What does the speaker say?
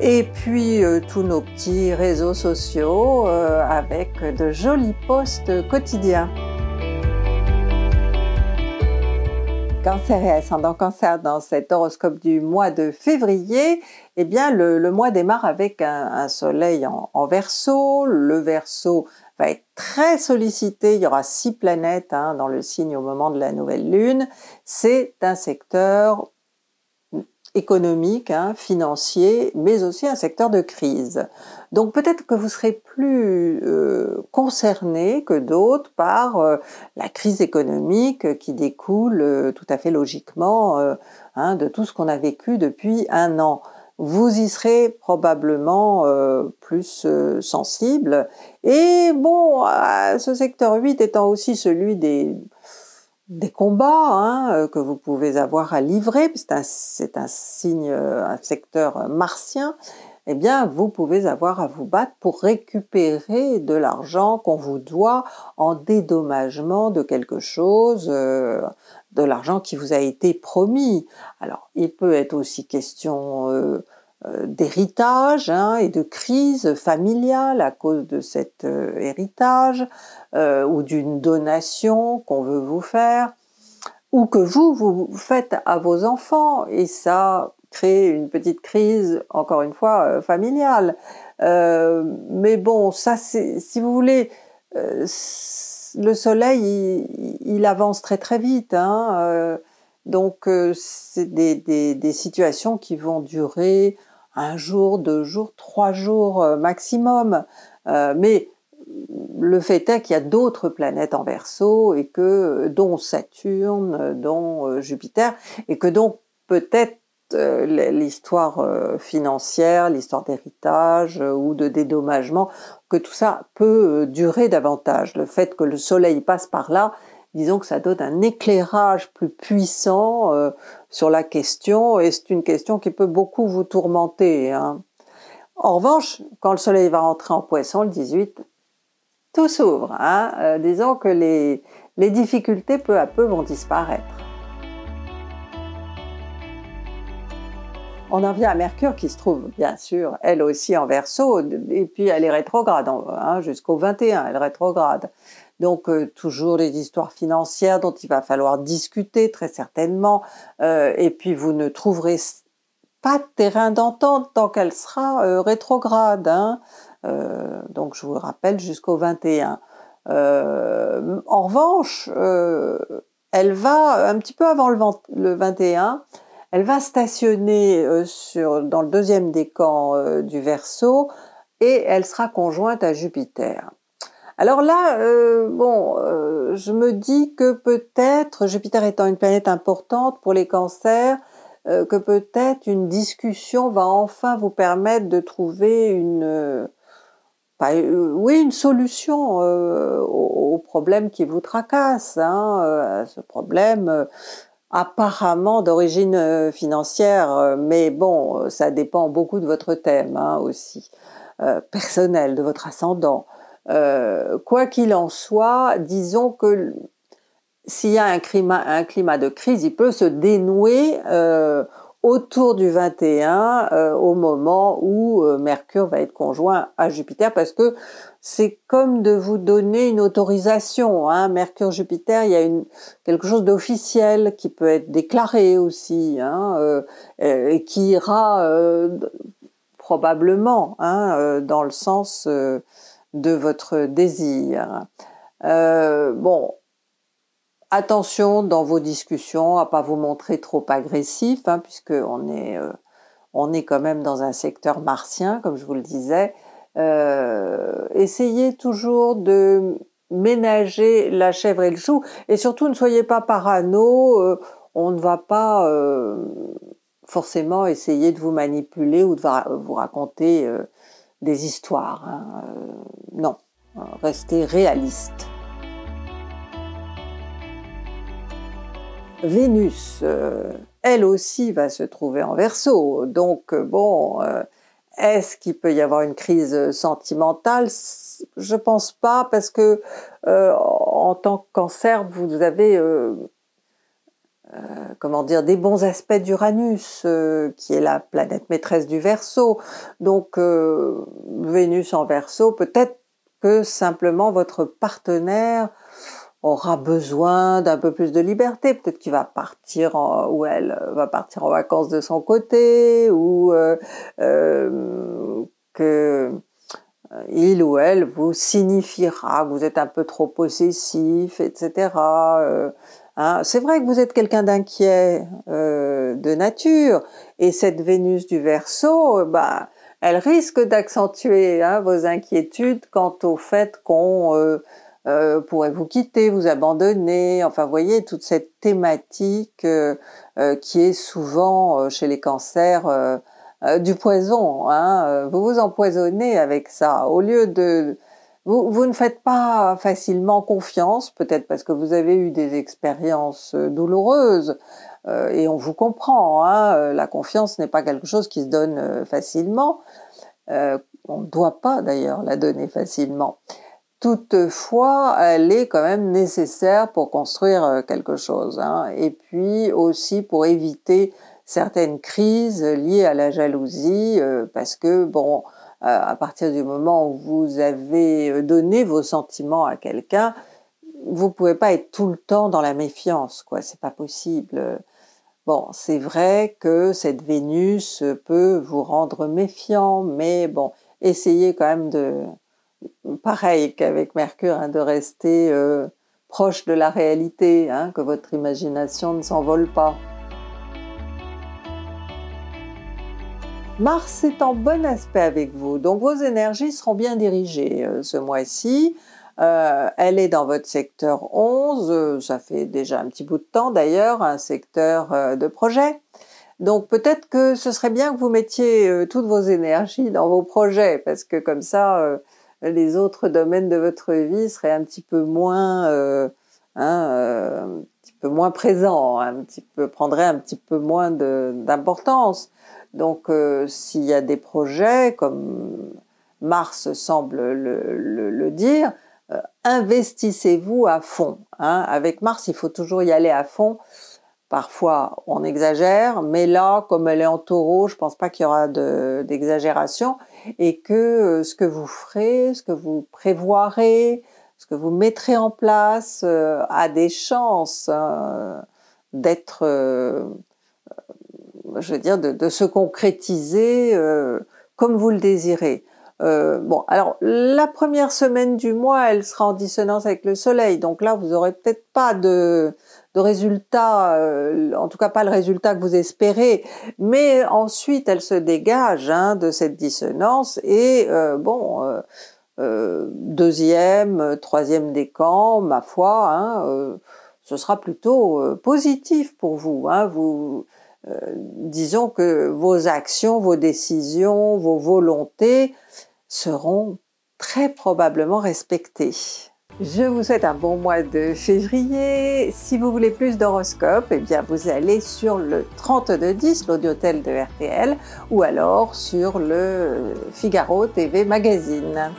et puis euh, tous nos petits réseaux sociaux euh, avec de jolis posts quotidiens. Cancer et ascendant cancer dans cet horoscope du mois de février, eh bien le, mois démarre avec un, soleil en, verso, le verso va être très sollicité. Il y aura six planètes hein, dans le signe au moment de la nouvelle lune. C'est un secteur économique, hein, financier, mais aussi un secteur de crise. Donc peut-être que vous serez plus euh, concerné que d'autres par euh, la crise économique qui découle euh, tout à fait logiquement hein, de tout ce qu'on a vécu depuis un an. Vous y serez probablement plus sensible. Et bon, ce secteur 8 étant aussi celui des des combats hein, euh, que vous pouvez avoir à livrer, c'est un, signe, euh, un secteur euh, martien, eh bien vous pouvez avoir à vous battre pour récupérer de l'argent qu'on vous doit en dédommagement de quelque chose, de l'argent qui vous a été promis. Alors il peut être aussi question euh, d'héritage hein, et de crise familiale à cause de cet euh, héritage euh, ou d'une donation qu'on veut vous faire ou que vous, vous faites à vos enfants et ça crée une petite crise, encore une fois, familiale. mais bon, ça c'est, si vous voulez, le soleil, il, avance très très vite. Hein, donc, c'est des, situations qui vont durer un jour, deux jours, trois jours euh, maximum. Euh, mais le fait est qu'il y a d'autres planètes en verso et que euh, dont Saturne, dont Jupiter, et que donc peut-être l'histoire financière, l'histoire d'héritage ou de dédommagement, que tout ça peut durer davantage. Le fait que le Soleil passe par là disons que ça donne un éclairage plus puissant euh, sur la question, et c'est une question qui peut beaucoup vous tourmenter. Hein. En revanche, quand le soleil va rentrer en poisson le 18, tout s'ouvre. Hein. Euh, disons que les difficultés peu à peu vont disparaître. On en vient à Mercure qui se trouve bien sûr elle aussi en Verseau, et puis elle est rétrograde hein, jusqu'au 21, elle rétrograde. Donc euh, toujours les histoires financières dont il va falloir discuter très certainement euh, et puis vous ne trouverez pas de terrain d'entente tant qu'elle sera euh, rétrograde. Hein. donc je vous rappelle jusqu'au 21. en revanche, elle va un petit peu avant le 21 elle va stationner euh, sur, dans le deuxième décan euh, du Verseau et elle sera conjointe à Jupiter. Alors là, euh, bon, je me dis que peut-être, Jupiter étant une planète importante pour les cancers, que peut-être une discussion va enfin vous permettre de trouver une, oui, une solution au, problème qui vous tracasse, hein, ce problème apparemment d'origine euh, financière, euh, mais bon, euh, ça dépend beaucoup de votre thème hein, aussi, personnel, de votre ascendant. quoi qu'il en soit, disons que s'il y a un climat, un climat, de crise, il peut se dénouer autour du 21 euh, au moment où euh, Mercure va être conjoint à Jupiter parce que c'est comme de vous donner une autorisation. Hein. Mercure Jupiter, il y a une, quelque chose d'officiel qui peut être déclaré aussi hein, euh, et qui ira probablement hein, dans le sens de votre désir. bon, attention dans vos discussions à pas vous montrer trop agressif, hein, puisque euh, on est, quand même dans un secteur martien, comme je vous le disais. Euh, essayez toujours de ménager la chèvre et le chou, et surtout ne soyez pas parano. Euh, on ne va pas forcément essayer de vous manipuler ou de vous raconter des histoires. Hein, non, restez réaliste. Vénus, euh, elle aussi va se trouver en verso. Donc, euh, bon, euh, est-ce qu'il peut y avoir une crise sentimentale Je pense pas, parce que en tant que cancer, vous avez, comment dire, des bons aspects d'Uranus, qui est la planète maîtresse du verso. Donc, Vénus en verso, peut-être que simplement votre partenaire aura besoin d'un peu plus de liberté, peut-être qu'il va partir ou elle euh, va partir en vacances de son côté, ou euh, euh, que il ou elle vous signifiera que vous êtes un peu trop possessif, etc. Hein. C'est vrai que vous êtes quelqu'un d'inquiet de nature, et cette Vénus du Verseau, bah, elle risque d'accentuer hein, vos inquiétudes quant au fait qu'on euh, pourrait vous quitter, vous abandonner, enfin vous voyez toute cette thématique euh, euh, qui est souvent chez les cancers du poison. Hein. vous vous empoisonnez avec ça. Au lieu de... Vous, ne faites pas facilement confiance, peut-être parce que vous avez eu des expériences douloureuses, et on vous comprend, hein. la confiance n'est pas quelque chose qui se donne facilement. on ne doit pas d'ailleurs la donner facilement. Toutefois, elle est quand même nécessaire pour construire euh, quelque chose. Hein. Et puis aussi pour éviter certaines crises liées à la jalousie, euh, parce que, bon, euh, à partir du moment où vous avez donné vos sentiments à quelqu'un, vous pouvez pas être tout le temps dans la méfiance, quoi. C'est pas possible. Bon, c'est vrai que cette Vénus peut vous rendre méfiant, mais bon, essayez quand même de, pareil qu'avec Mercure, hein, de rester euh, proche de la réalité, hein, que votre imagination ne s'envole pas. Mars est en bon aspect avec vous, donc vos énergies seront bien dirigées euh, ce mois-ci. Euh, elle est dans votre secteur 11, ça fait déjà un petit bout de temps d'ailleurs, un secteur de projet. Donc peut-être que ce serait bien que vous mettiez toutes vos énergies dans vos projets, parce que comme ça, les autres domaines de votre vie seraient un petit peu moins, euh, hein, euh, un petit peu moins présents, un petit peu prendraient un petit peu moins d'importance. Donc, euh, s'il y a des projets, comme Mars semble le, dire, investissez-vous à fond. Hein. Avec Mars, il faut toujours y aller à fond Parfois, on exagère, mais là, comme elle est en taureau, je ne pense pas qu'il y aura d'exagération et que euh, ce que vous ferez, ce que vous prévoirez, ce que vous mettrez en place euh, a des chances hein, d'être, euh, je veux dire, de, se concrétiser comme vous le désirez. bon, alors la première semaine du mois, elle sera en dissonance avec le Soleil, donc là vous aurez peut-être pas de résultat, euh, en tout cas pas le résultat que vous espérez, mais ensuite elle se dégage hein, de cette dissonance et euh, bon, euh, deuxième, troisième décan, ma foi, hein, ce sera plutôt positif pour vous. Hein. vous disons que vos actions, vos décisions, vos volontés seront très probablement respectées. Je vous souhaite un bon mois de février. Si vous voulez plus d'horoscopes, eh bien vous allez sur le 3210, l'audiotel de RTL, ou alors sur le Figaro TV Magazine.